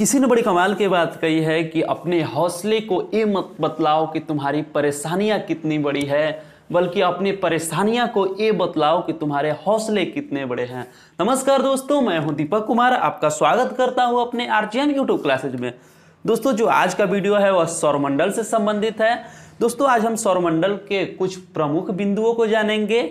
किसी ने बड़ी कमाल की बात कही है कि अपने हौसले को ये मत बतलाओ कि तुम्हारी परेशानियाँ कितनी बड़ी है बल्कि अपनी परेशानियां को ये बतलाओ कि तुम्हारे हौसले कितने बड़े हैं नमस्कार दोस्तों मैं हूं दीपक कुमार आपका स्वागत करता हूं अपने R G N YouTube classes में दोस्तों जो आज का वीडियो है वह सौरमंडल से संबंधित है दोस्तों आज हम सौरमंडल के कुछ प्रमुख बिंदुओं को जानेंगे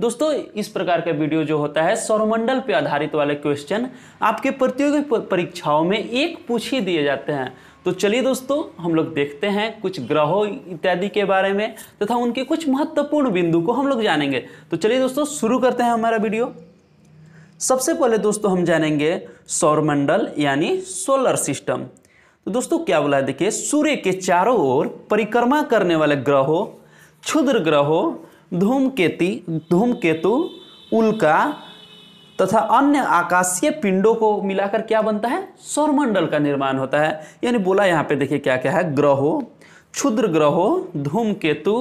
दोस्तों इस प्रकार का वीडियो जो होता है सौरमंडल पे आधारित वाले क्वेश्चन आपके प्रतियोगी परीक्षाओं में एक पूछ ही दिए जाते हैं तो चलिए दोस्तों हम लोग देखते हैं कुछ ग्रहों इत्यादि के बारे में तथा तो उनके कुछ महत्वपूर्ण बिंदु को हम लोग जानेंगे तो चलिए दोस्तों शुरू करते हैं हमारा वीडियो सबसे पहले दोस्तों हम जानेंगे सौरमंडल यानी सोलर सिस्टम तो दोस्तों क्या बोला है देखिए सूर्य के चारों ओर परिक्रमा करने वाले ग्रहों क्षुद्र ग्रहों धूमकेती धूमकेतु उल्का तथा अन्य आकाशीय पिंडों को मिलाकर क्या बनता है सौरमंडल का निर्माण होता है यानी बोला यहाँ पे देखिए क्या क्या है ग्रहों क्षुद्र ग्रहों धूमकेतु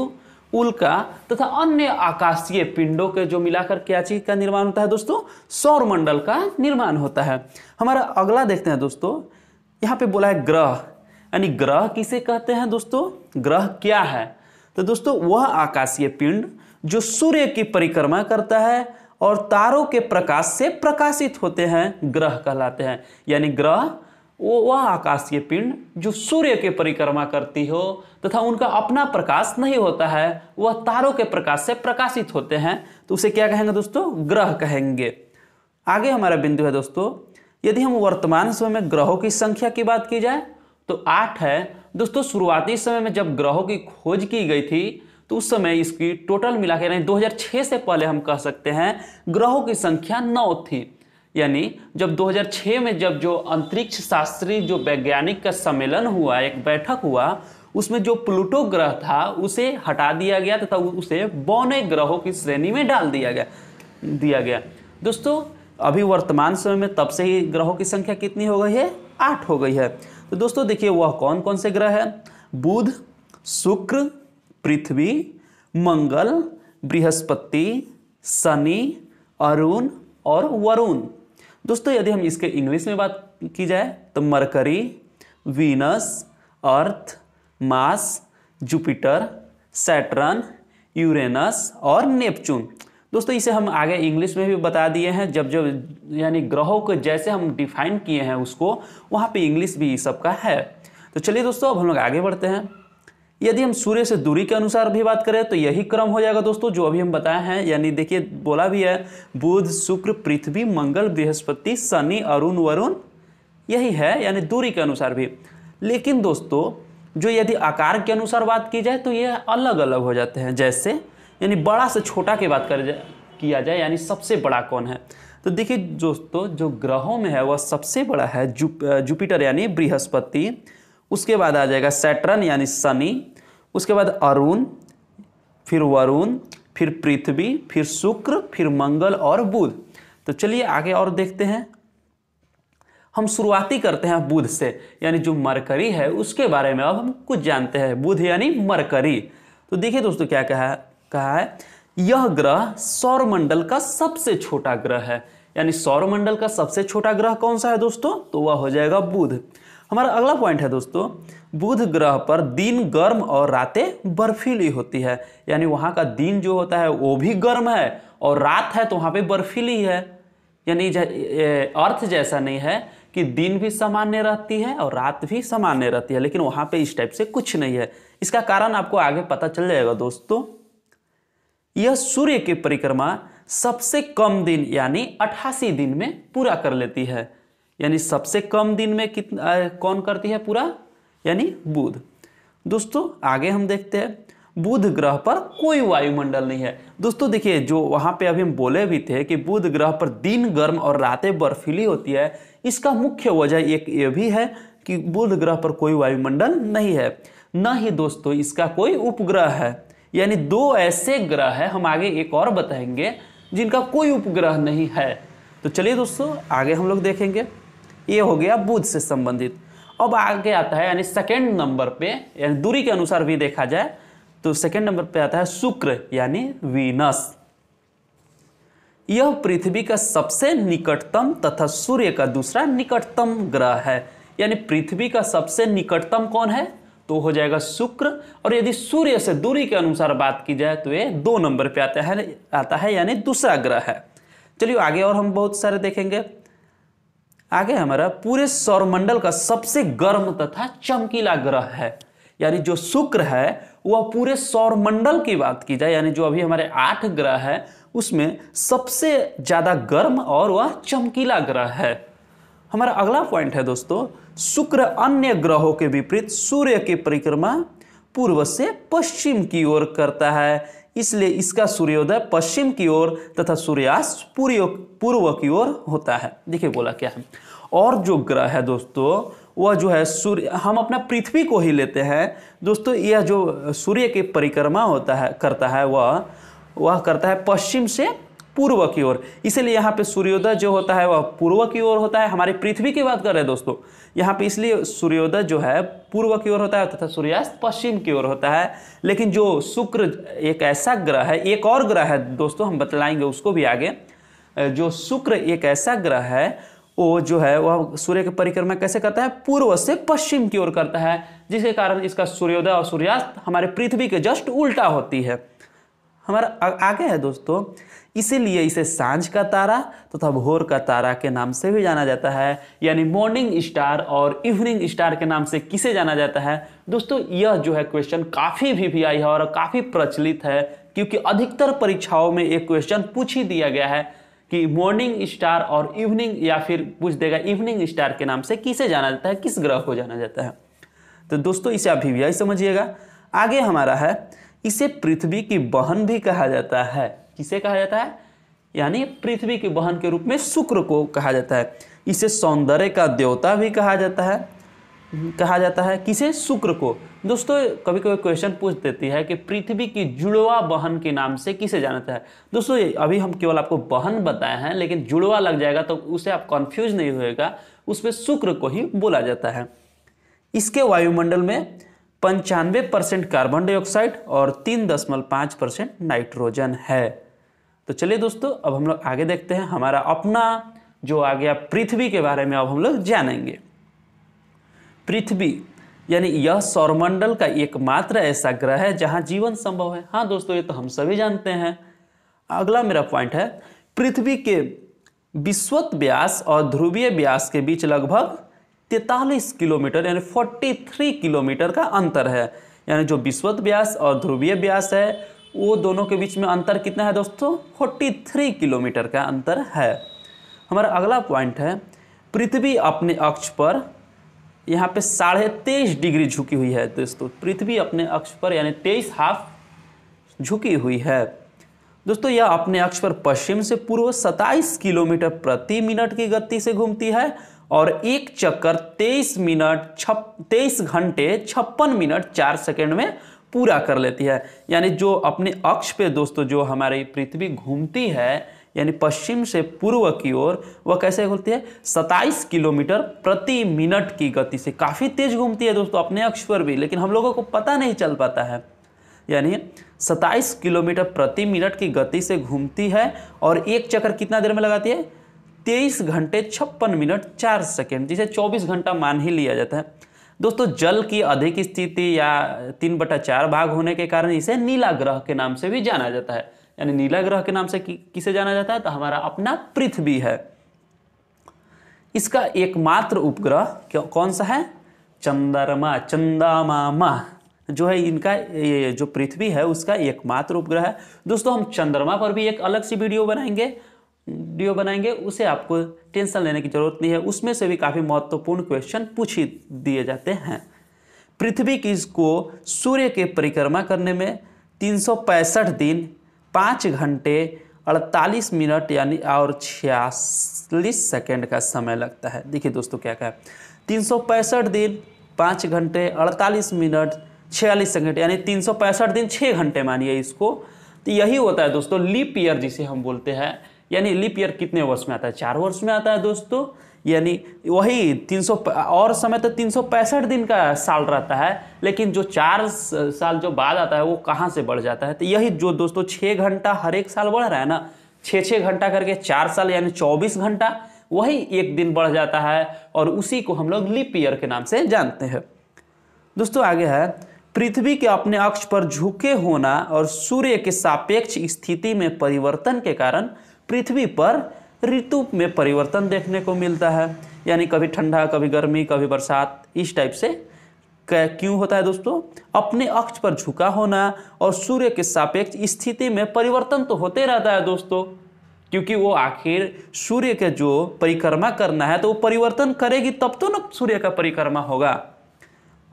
उल्का तथा अन्य आकाशीय पिंडों के जो मिलाकर क्या चीज का निर्माण होता है दोस्तों सौरमंडल का निर्माण होता है हमारा अगला देखते हैं दोस्तों यहाँ पे बोला है ग्रह यानी ग्रह किसे कहते हैं दोस्तों ग्रह क्या है तो दोस्तों वह आकाशीय पिंड जो सूर्य की परिक्रमा करता है और तारों के प्रकाश से प्रकाशित होते हैं ग्रह कहलाते हैं यानी ग्रह वो वह आकाशीय पिंड जो सूर्य के परिक्रमा करती हो तथा तो उनका अपना प्रकाश नहीं होता है वह तारों के प्रकाश से प्रकाशित होते हैं तो उसे क्या कहेंगे दोस्तों ग्रह कहेंगे आगे हमारा बिंदु है दोस्तों यदि हम वर्तमान समय में ग्रहों की संख्या की बात की जाए तो आठ है दोस्तों शुरुआती समय में जब ग्रहों की खोज की गई थी तो उस समय इसकी टोटल मिला के यानी 2006 से पहले हम कह सकते हैं ग्रहों की संख्या नौ थी यानी जब 2006 में जब जो अंतरिक्ष शास्त्री जो वैज्ञानिक का सम्मेलन हुआ एक बैठक हुआ उसमें जो प्लूटो ग्रह था उसे हटा दिया गया तथा उसे बौने ग्रहों की श्रेणी में डाल दिया गया दिया गया दोस्तों अभी वर्तमान समय में तब से ही ग्रहों की संख्या कितनी हो गई है आठ हो गई है तो दोस्तों देखिए वह कौन कौन से ग्रह है बुध शुक्र पृथ्वी मंगल बृहस्पति शनि अरुण और वरुण दोस्तों यदि हम इसके इंग्लिश में बात की जाए तो Mercury Venus Earth Mars Jupiter Saturn Uranus और नेपचून दोस्तों इसे हम आगे इंग्लिश में भी बता दिए हैं जब जब यानी ग्रहों को जैसे हम डिफाइन किए हैं उसको वहाँ पे इंग्लिश भी सबका है तो चलिए दोस्तों अब हम लोग आगे बढ़ते हैं यदि हम सूर्य से दूरी के अनुसार भी बात करें तो यही क्रम हो जाएगा दोस्तों जो अभी हम बताए हैं यानी देखिए बोला भी है बुध शुक्र पृथ्वी मंगल बृहस्पति शनि अरुण वरुण यही है यानी दूरी के अनुसार भी लेकिन दोस्तों जो यदि आकार के अनुसार बात की जाए तो ये अलग अलग हो जाते हैं जैसे यानी बड़ा से छोटा की बात कर जा किया जाए यानी सबसे बड़ा कौन है तो देखिए दोस्तों जो ग्रहों में है वह सबसे बड़ा है जु, जुपिटर यानी बृहस्पति उसके बाद आ जाएगा सैटर्न यानी शनि उसके बाद अरुण फिर वरुण फिर पृथ्वी फिर शुक्र फिर मंगल और बुध तो चलिए आगे और देखते हैं हम शुरुआती करते हैं बुध से यानी जो मरकरी है उसके बारे में अब हम कुछ जानते हैं बुध यानी मरकरी तो देखिए दोस्तों क्या कहा है कहा है यह ग्रह सौरमंडल का सबसे छोटा ग्रह है यानी सौरमंडल का सबसे छोटा ग्रह कौन सा है दोस्तों तो वह हो जाएगा बुध हमारा अगला पॉइंट है दोस्तों बुध ग्रह पर दिन गर्म और रातें बर्फीली होती है यानी वहां का दिन जो होता है वो भी गर्म है और रात है तो वहां पे बर्फीली है यानी अर्थ जैसा नहीं है कि दिन भी सामान्य रहती है और रात भी सामान्य रहती है लेकिन वहां पे इस टाइप से कुछ नहीं है इसका कारण आपको आगे पता चल जाएगा दोस्तों यह सूर्य की परिक्रमा सबसे कम दिन यानी अठासी दिन में पूरा कर लेती है यानी सबसे कम दिन में कितना कौन करती है पूरा यानी बुध दोस्तों आगे हम देखते हैं बुध ग्रह पर कोई वायुमंडल नहीं है दोस्तों देखिए जो वहाँ पे अभी हम बोले भी थे कि बुध ग्रह पर दिन गर्म और रातें बर्फीली होती है इसका मुख्य वजह एक ये भी है कि बुध ग्रह पर कोई वायुमंडल नहीं है न ही दोस्तों इसका कोई उपग्रह है यानी दो ऐसे ग्रह हैं हम आगे एक और बताएंगे जिनका कोई उपग्रह नहीं है तो चलिए दोस्तों आगे हम लोग देखेंगे ये हो गया बुध से संबंधित अब आगे आता है यानी सेकेंड नंबर पे यानी दूरी के अनुसार भी देखा जाए तो सेकेंड नंबर पे आता है शुक्र यानी वीनस यह पृथ्वी का सबसे निकटतम तथा सूर्य का दूसरा निकटतम ग्रह है यानी पृथ्वी का सबसे निकटतम कौन है तो हो जाएगा शुक्र और यदि सूर्य से दूरी के अनुसार बात की जाए तो ये दो नंबर पे आता है आता है यानी दूसरा ग्रह है चलिए आगे और हम बहुत सारे देखेंगे आगे हमारा पूरे सौरमंडल का सबसे गर्म तथा चमकीला ग्रह है यानी जो शुक्र है वह पूरे सौरमंडल की बात की जाए यानी जो अभी हमारे आठ ग्रह है उसमें सबसे ज़्यादा गर्म और वह चमकीला ग्रह है हमारा अगला पॉइंट है दोस्तों शुक्र अन्य ग्रहों के विपरीत सूर्य की परिक्रमा पूर्व से पश्चिम की ओर करता है इसलिए इसका सूर्योदय पश्चिम की ओर तथा सूर्यास्त पूर्व पूर्व की ओर होता है देखिए बोला क्या है और जो ग्रह है दोस्तों वह जो है सूर्य हम अपना पृथ्वी को ही लेते हैं दोस्तों यह जो सूर्य की परिक्रमा होता है करता है वह वह करता है पश्चिम से पूर्व की ओर इसलिए यहाँ पे सूर्योदय जो होता है वह पूर्व की ओर होता है हमारी पृथ्वी की बात कर रहे हैं दोस्तों यहाँ पे इसलिए सूर्योदय जो है पूर्व की ओर होता है तथा सूर्यास्त पश्चिम की ओर होता है लेकिन जो शुक्र एक ऐसा ग्रह है एक और ग्रह है दोस्तों हम बतलाएंगे उसको भी आगे जो शुक्र एक ऐसा ग्रह है वो जो है वह सूर्य की परिक्रमा कैसे करता है पूर्व से पश्चिम की ओर करता है जिसके कारण इसका सूर्योदय और सूर्यास्त हमारे पृथ्वी के जस्ट उल्टा होती है हमारा आगे है दोस्तों इसीलिए इसे सांझ का तारा तथा तो भोर का तारा के नाम से भी जाना जाता है यानी मॉर्निंग स्टार और इवनिंग स्टार के नाम से किसे जाना जाता है दोस्तों यह जो है क्वेश्चन काफ़ी भी, भी आई है और काफ़ी प्रचलित है क्योंकि अधिकतर परीक्षाओं में एक क्वेश्चन पूछ ही दिया गया है कि मॉर्निंग स्टार और इवनिंग या फिर पूछ देगा इवनिंग स्टार के नाम से किसे जाना जाता है किस ग्रह को जाना जाता है तो दोस्तों इसे आप भी यही समझिएगा आगे हमारा है इसे पृथ्वी की बहन भी कहा जाता है किसे कहा जाता है यानी पृथ्वी की बहन के रूप में शुक्र को कहा जाता है इसे सौंदर्य का देवता भी कहा जाता है कहा जाता है किसे शुक्र को दोस्तों कभी कभी क्वेश्चन पूछ देती है कि पृथ्वी की जुड़वा बहन के नाम से किसे जानता है दोस्तों अभी हम केवल आपको बहन बताए हैं लेकिन जुड़वा लग जाएगा तो उसे आप कन्फ्यूज नहीं होएगा उसमें शुक्र को ही बोला जाता है इसके वायुमंडल में पंचानवे परसेंट कार्बन डाइऑक्साइड और तीन दशमलव पाँच परसेंट नाइट्रोजन है तो चलिए दोस्तों अब हम लोग आगे देखते हैं हमारा अपना जो आ गया पृथ्वी के बारे में अब हम लोग जानेंगे पृथ्वी यानी यह सौरमंडल का एकमात्र ऐसा ग्रह है जहां जीवन संभव है हाँ दोस्तों ये तो हम सभी जानते हैं अगला मेरा पॉइंट है पृथ्वी के विश्वत व्यास और ध्रुवीय व्यास के बीच लगभग तैतालीस किलोमीटर यानी फोर्टी थ्री किलोमीटर का अंतर है यानी जो विश्वत व्यास और ध्रुवीय व्यास है वो दोनों के बीच में अंतर कितना है दोस्तों थ्री किलोमीटर का अंतर है हमारा अगला पॉइंट है पृथ्वी अपने अक्ष पर यहाँ पे साढ़े तेईस डिग्री झुकी हुई है दोस्तों पृथ्वी अपने अक्ष पर यानी तेईस हाफ झुकी हुई है दोस्तों यह अपने अक्ष पर पश्चिम से पूर्व सत्ताईस किलोमीटर प्रति मिनट की गति से घूमती है और एक चक्कर 23 मिनट छप तेईस घंटे छप्पन मिनट चार सेकेंड में पूरा कर लेती है यानी जो अपने अक्ष पे दोस्तों जो हमारी पृथ्वी घूमती है यानी पश्चिम से पूर्व की ओर वह कैसे घूमती है 27 किलोमीटर प्रति मिनट की गति से काफ़ी तेज़ घूमती है दोस्तों अपने अक्ष पर भी लेकिन हम लोगों को पता नहीं चल पाता है यानी 27 किलोमीटर प्रति मिनट की गति से घूमती है और एक चक्कर कितना देर में लगाती है तेईस घंटे छप्पन मिनट चार सेकेंड जिसे चौबीस घंटा मान ही लिया जाता है दोस्तों जल की अधिक स्थिति या तीन बटा चार भाग होने के कारण इसे नीला ग्रह के नाम से भी जाना जाता है यानी नीला ग्रह के नाम से कि, किसे जाना जाता है तो हमारा अपना पृथ्वी है इसका एकमात्र उपग्रह कौन सा है चंद्रमा मा जो है इनका ये जो पृथ्वी है उसका एकमात्र उपग्रह है दोस्तों हम चंद्रमा पर भी एक अलग सी वीडियो बनाएंगे वीडियो बनाएंगे उसे आपको टेंशन लेने की जरूरत नहीं है उसमें से भी काफ़ी महत्वपूर्ण क्वेश्चन पूछ दिए जाते हैं पृथ्वी की इसको सूर्य के परिक्रमा करने में तीन दिन पाँच घंटे अड़तालीस मिनट यानी और छियालीस सेकेंड का समय लगता है देखिए दोस्तों क्या तीन सौ पैंसठ दिन पाँच घंटे अड़तालीस मिनट छियालीस सेकेंड यानी तीन दिन छः घंटे मानिए इसको तो यही होता है दोस्तों लीप ईयर जिसे हम बोलते हैं यानी लिप ईयर कितने वर्ष में आता है चार वर्ष में आता है दोस्तों यानी वही तीन सौ और समय तो तीन सौ पैंसठ दिन का साल रहता है लेकिन जो चार साल जो बाद आता है वो कहाँ से बढ़ जाता है तो यही जो दोस्तों छः घंटा हर एक साल बढ़ रहा है ना छः छः घंटा करके चार साल यानी चौबीस घंटा वही एक दिन बढ़ जाता है और उसी को हम लोग लिप ईयर के नाम से जानते हैं दोस्तों आगे है पृथ्वी के अपने अक्ष पर झुके होना और सूर्य के सापेक्ष स्थिति में परिवर्तन के कारण पृथ्वी पर ऋतु में परिवर्तन देखने को मिलता है यानी कभी ठंडा कभी गर्मी कभी बरसात इस टाइप से क्यों होता है दोस्तों अपने अक्ष पर झुका होना और सूर्य के सापेक्ष स्थिति में परिवर्तन तो होते रहता है दोस्तों क्योंकि वो आखिर सूर्य के जो परिक्रमा करना है तो वो परिवर्तन करेगी तब तो ना सूर्य का परिक्रमा होगा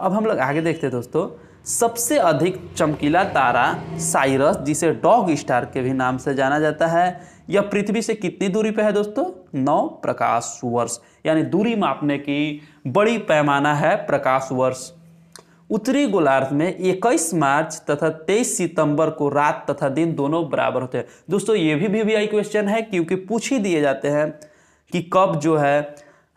अब हम लोग आगे देखते हैं दोस्तों सबसे अधिक चमकीला तारा साइरस जिसे डॉग स्टार के भी नाम से जाना जाता है यह पृथ्वी से कितनी दूरी पर है दोस्तों नौ प्रकाश वर्ष यानी दूरी मापने की बड़ी पैमाना है प्रकाश वर्ष उत्तरी गोलार्ध में 21 मार्च तथा 23 सितंबर को रात तथा दिन दोनों बराबर होते हैं दोस्तों ये भी वी आई क्वेश्चन है क्योंकि पूछ ही दिए जाते हैं कि कब जो है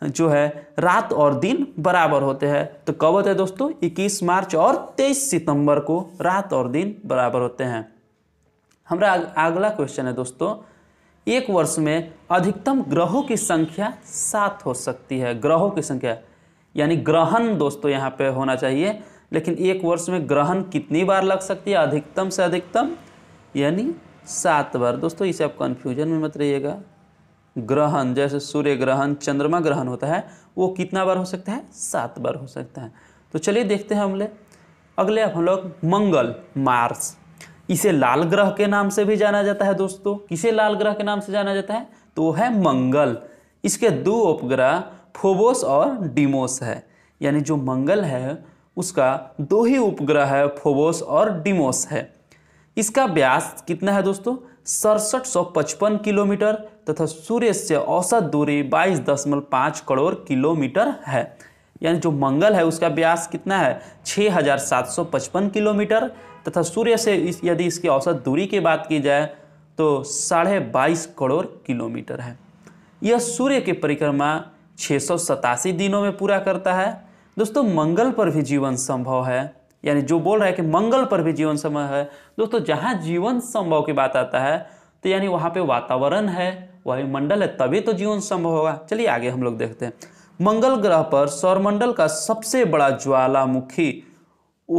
जो है रात और दिन बराबर होते हैं तो कब होते हैं दोस्तों 21 मार्च और 23 सितंबर को रात और दिन बराबर होते हैं हमारा अगला क्वेश्चन है दोस्तों एक वर्ष में अधिकतम ग्रहों की संख्या सात हो सकती है ग्रहों की संख्या यानी ग्रहण दोस्तों यहाँ पे होना चाहिए लेकिन एक वर्ष में ग्रहण कितनी बार लग सकती है अधिकतम से अधिकतम यानी सात बार दोस्तों इसे आप कन्फ्यूजन में मत रहिएगा ग्रहण जैसे सूर्य ग्रहण चंद्रमा ग्रहण होता है वो कितना बार हो सकता है सात बार हो सकता है तो चलिए देखते हैं हमले अगले हम लोग मंगल मार्स इसे लाल ग्रह के नाम से भी जाना जाता है दोस्तों किसे लाल ग्रह के नाम से जाना जाता है तो है मंगल इसके दो उपग्रह फोबोस और डिमोस है यानी जो मंगल है उसका दो ही उपग्रह है फोबोस और डिमोस है इसका व्यास कितना है दोस्तों सड़सठ किलोमीटर तथा सूर्य से औसत दूरी बाईस दशमलव पाँच करोड़ किलोमीटर है यानी जो मंगल है उसका व्यास कितना है 6,755 किलोमीटर तथा सूर्य से इस यदि इसकी औसत दूरी की बात की जाए तो साढ़े बाईस करोड़ किलोमीटर है यह सूर्य की परिक्रमा छः दिनों में पूरा करता है दोस्तों मंगल पर भी जीवन संभव है यानी जो बोल रहा है कि मंगल पर भी जीवन संभव है दोस्तों जहाँ जीवन संभव की बात आता है तो यानी वहाँ पे वातावरण है वायुमंडल है तभी तो जीवन संभव होगा चलिए आगे हम लोग देखते हैं मंगल ग्रह पर सौरमंडल का सबसे बड़ा ज्वालामुखी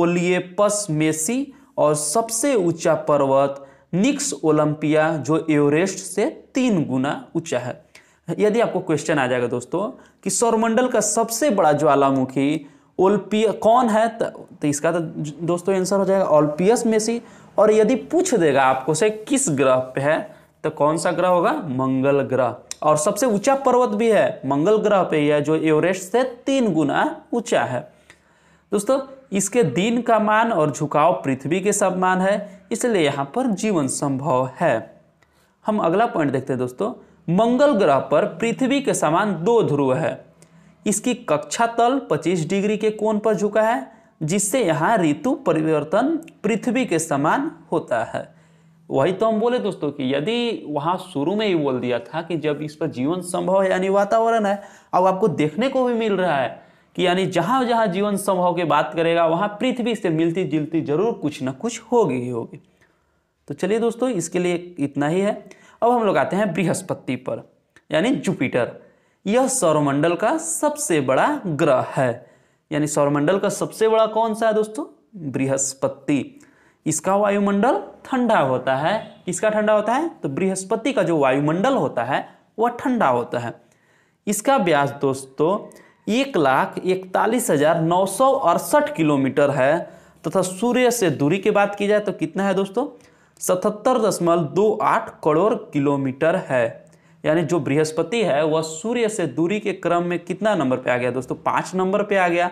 ओलियपस मेसी और सबसे ऊंचा पर्वत निक्स ओलंपिया जो एवरेस्ट से तीन गुना ऊंचा है यदि आपको क्वेश्चन आ जाएगा दोस्तों कि सौरमंडल का सबसे बड़ा ज्वालामुखी ओलपिया कौन है तो इसका तो दोस्तों आंसर हो जाएगा ओलपियस मेसी और यदि पूछ देगा आपको से किस ग्रह पे है तो कौन सा ग्रह होगा मंगल ग्रह और सबसे ऊंचा पर्वत भी है मंगल ग्रह पे यह जो एवरेस्ट से तीन गुना ऊंचा है दोस्तों इसके दिन का मान और झुकाव पृथ्वी के समान है इसलिए यहाँ पर जीवन संभव है हम अगला पॉइंट देखते हैं दोस्तों मंगल ग्रह पर पृथ्वी के समान दो ध्रुव है इसकी कक्षा तल 25 डिग्री के कोण पर झुका है जिससे यहाँ ऋतु परिवर्तन पृथ्वी के समान होता है वही तो हम बोले दोस्तों कि यदि वहाँ शुरू में ही बोल दिया था कि जब इस पर जीवन संभव है यानी वातावरण है अब आपको देखने को भी मिल रहा है कि यानी जहाँ जहाँ जीवन संभव की बात करेगा वहाँ पृथ्वी से मिलती जुलती जरूर कुछ ना कुछ होगी ही होगी तो चलिए दोस्तों इसके लिए इतना ही है अब हम लोग आते हैं बृहस्पति पर यानी जुपिटर यह सौरमंडल का सबसे बड़ा ग्रह है यानी सौरमंडल का सबसे बड़ा कौन सा है दोस्तों बृहस्पति इसका वायुमंडल ठंडा होता है किसका ठंडा होता है तो बृहस्पति का जो वायुमंडल होता है वह ठंडा होता है इसका ब्याज दोस्तों एक लाख इकतालीस हजार नौ सौ अड़सठ किलोमीटर है तथा सूर्य से दूरी की बात की जाए तो कितना है दोस्तों सतहत्तर दशमलव दो आठ करोड़ किलोमीटर है यानी जो बृहस्पति है वह सूर्य से दूरी के क्रम में कितना नंबर पे आ गया दोस्तों पाँच नंबर पे आ गया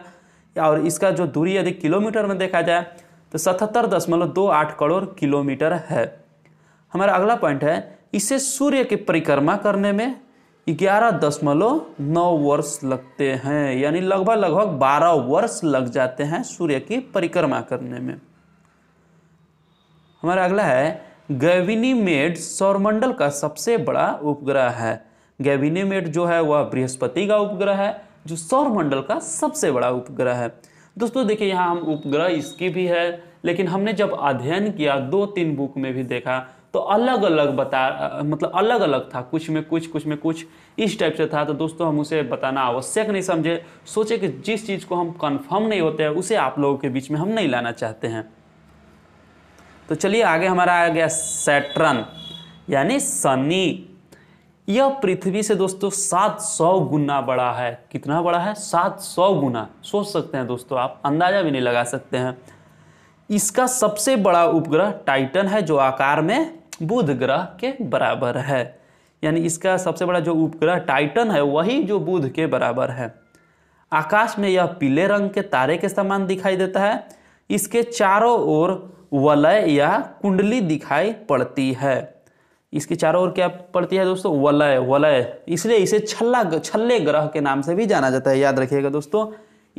और इसका जो दूरी यदि किलोमीटर में देखा जाए तो सतहत्तर दशमलव दो आठ करोड़ किलोमीटर है हमारा अगला पॉइंट है इसे सूर्य की परिक्रमा करने में ग्यारह दशमलव नौ वर्ष लगते हैं यानी लगभग लगभग बारह वर्ष लग जाते हैं सूर्य की परिक्रमा करने में हमारा अगला है गैविनीमेड सौरमंडल का सबसे बड़ा उपग्रह है गैविनीमेड जो है वह बृहस्पति का उपग्रह है जो सौरमंडल का सबसे बड़ा उपग्रह है दोस्तों देखिए यहाँ हम उपग्रह इसकी भी है लेकिन हमने जब अध्ययन किया दो तीन बुक में भी देखा तो अलग अलग बता मतलब अलग अलग था कुछ में कुछ कुछ में कुछ इस टाइप से था तो दोस्तों हम उसे बताना आवश्यक नहीं समझे सोचे कि जिस चीज़ को हम कंफर्म नहीं होते हैं उसे आप लोगों के बीच में हम नहीं लाना चाहते हैं तो चलिए आगे हमारा आ गया सैटरन यानी सनी यह पृथ्वी से दोस्तों 700 गुना बड़ा है कितना बड़ा है 700 गुना सोच सकते हैं दोस्तों आप अंदाज़ा भी नहीं लगा सकते हैं इसका सबसे बड़ा उपग्रह टाइटन है जो आकार में बुध ग्रह के बराबर है यानी इसका सबसे बड़ा जो उपग्रह टाइटन है वही जो बुध के बराबर है आकाश में यह पीले रंग के तारे के समान दिखाई देता है इसके चारों ओर वलय या कुंडली दिखाई पड़ती है इसके चारों ओर क्या पड़ती है दोस्तों वलय वलय इसलिए इसे छल्ला छल्ले ग्रह के नाम से भी जाना जाता है याद रखिएगा दोस्तों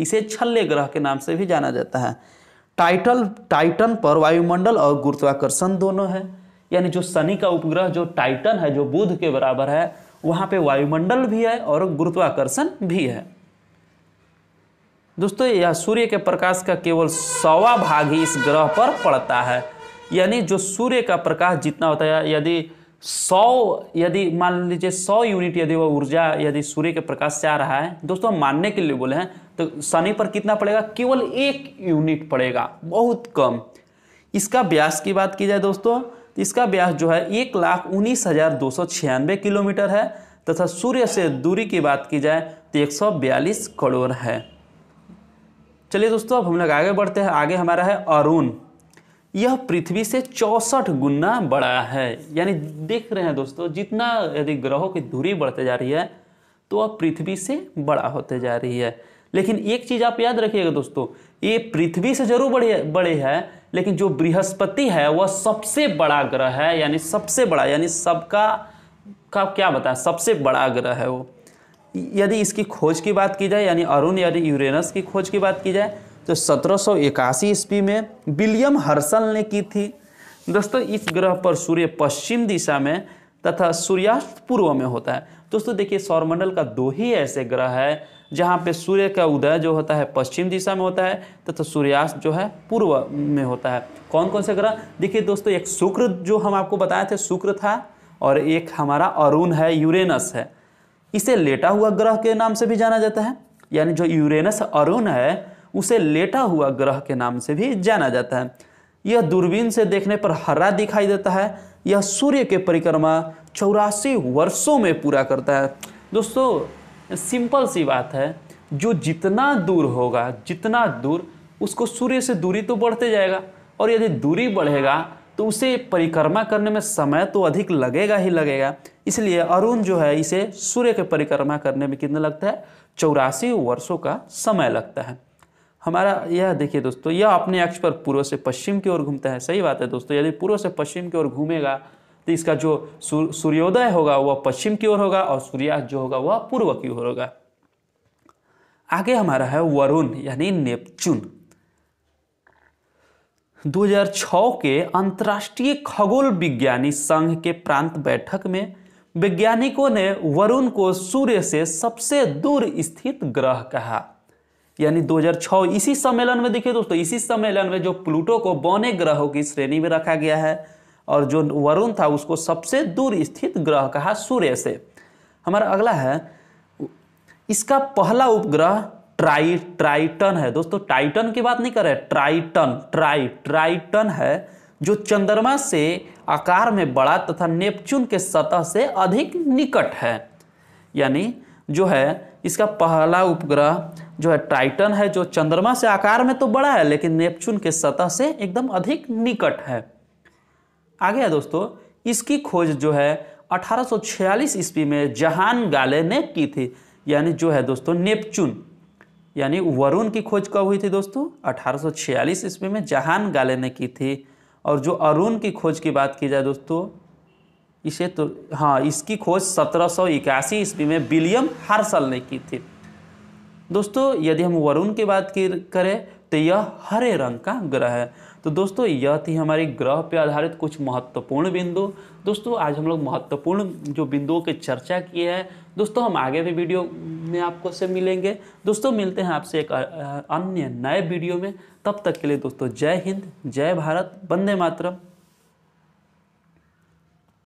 इसे छल्ले ग्रह के नाम से भी जाना जाता है टाइटल टाइटन पर वायुमंडल और गुरुत्वाकर्षण दोनों है यानी जो शनि का उपग्रह जो टाइटन है जो बुध के बराबर है वहां पे वायुमंडल भी है और गुरुत्वाकर्षण भी है दोस्तों यह सूर्य के प्रकाश का केवल सवा भाग ही इस ग्रह पर पड़ता है यानी जो सूर्य का प्रकाश जितना होता है यदि सौ यदि मान लीजिए सौ यूनिट यदि वह ऊर्जा यदि सूर्य के प्रकाश से आ रहा है दोस्तों मानने के लिए बोले हैं तो शनि पर कितना पड़ेगा केवल एक यूनिट पड़ेगा बहुत कम इसका व्यास की बात की जाए दोस्तों तो इसका व्यास जो है एक लाख उन्नीस हज़ार दो सौ छियानवे किलोमीटर है तथा सूर्य से दूरी की बात की जाए तो एक सौ बयालीस करोड़ है चलिए दोस्तों अब हम लोग आगे बढ़ते हैं आगे हमारा है अरुण यह पृथ्वी से चौसठ गुना बड़ा है यानी देख रहे हैं दोस्तों जितना यदि ग्रहों की दूरी बढ़ते जा रही है तो अब पृथ्वी से बड़ा होते जा रही है लेकिन एक चीज़ आप याद रखिएगा दोस्तों ये पृथ्वी से जरूर बड़े बड़े है लेकिन जो बृहस्पति है वह सबसे बड़ा ग्रह है यानी सबसे बड़ा यानी सबका का क्या बताएं सबसे बड़ा ग्रह है वो यदि इसकी खोज की बात की जाए यानी अरुण यानी यूरेनस की खोज की बात की जाए तो सत्रह सौ इक्यासी ईस्वी में विलियम हर्सल ने की थी दोस्तों इस ग्रह पर सूर्य पश्चिम दिशा में तथा सूर्यास्त पूर्व में होता है दोस्तों देखिए सौरमंडल का दो ही ऐसे ग्रह है जहाँ पे सूर्य का उदय जो होता है पश्चिम दिशा में होता है तथा सूर्यास्त जो है पूर्व में होता है कौन कौन से ग्रह देखिए दोस्तों एक शुक्र जो हम आपको बताए थे शुक्र था और एक हमारा अरुण है यूरेनस है इसे लेटा हुआ ग्रह के नाम से भी जाना जाता है यानी जो यूरेनस अरुण है उसे लेटा हुआ ग्रह के नाम से भी जाना जाता है यह दूरबीन से देखने पर हरा दिखाई देता है यह सूर्य के परिक्रमा चौरासी वर्षों में पूरा करता है दोस्तों सिंपल सी बात है जो जितना दूर होगा जितना दूर उसको सूर्य से दूरी तो बढ़ते जाएगा और यदि दूरी बढ़ेगा तो उसे परिक्रमा करने में समय तो अधिक लगेगा ही लगेगा इसलिए अरुण जो है इसे सूर्य के परिक्रमा करने में कितना लगता है चौरासी वर्षों का समय लगता है हमारा यह देखिए दोस्तों यह अपने अक्ष पर पूर्व से पश्चिम की ओर घूमता है सही बात है दोस्तों यदि पूर्व से पश्चिम की ओर घूमेगा तो इसका जो सूर्योदय होगा वह पश्चिम की ओर होगा और सूर्यास्त जो होगा वह पूर्व की ओर होगा आगे हमारा है वरुण यानी नेपचून 2006 के अंतर्राष्ट्रीय खगोल विज्ञानी संघ के प्रांत बैठक में वैज्ञानिकों ने वरुण को सूर्य से सबसे दूर स्थित ग्रह कहा यानी 2006 इसी सम्मेलन में देखिए दोस्तों इसी सम्मेलन में जो प्लूटो को बौने ग्रहों की श्रेणी में रखा गया है और जो वरुण था उसको सबसे दूर स्थित ग्रह कहा सूर्य से हमारा अगला है इसका पहला उपग्रह ट्राई ट्राइटन है दोस्तों टाइटन की बात नहीं कर रहे ट्राइटन ट्राई ट्राइटन है जो चंद्रमा से आकार में बड़ा तथा नेपच्यून के सतह से अधिक निकट है यानी जो है इसका पहला उपग्रह जो है टाइटन है जो चंद्रमा से आकार में तो बड़ा है लेकिन नेपचून के सतह से एकदम अधिक निकट है आगे है दोस्तों इसकी खोज जो है 1846 ईस्वी में जहान गाले ने की थी यानी जो है दोस्तों नेपचून यानी वरुण की खोज कब हुई थी दोस्तों 1846 ईस्वी में जहान गाले ने की थी और जो अरुण की खोज की बात की जाए दोस्तों इसे तो हाँ इसकी खोज सत्रह सौ इक्यासी ईस्वी में विलियम हार्सल ने की थी दोस्तों यदि हम वरुण की बात की करें तो यह हरे रंग का ग्रह है तो दोस्तों यह थी हमारी ग्रह पर आधारित कुछ महत्वपूर्ण बिंदु दोस्तों आज हम लोग महत्वपूर्ण जो बिंदुओं की चर्चा की है दोस्तों हम आगे भी वीडियो में आपको से मिलेंगे दोस्तों मिलते हैं आपसे एक अन्य नए वीडियो में तब तक के लिए दोस्तों जय हिंद जय भारत वंदे मातरम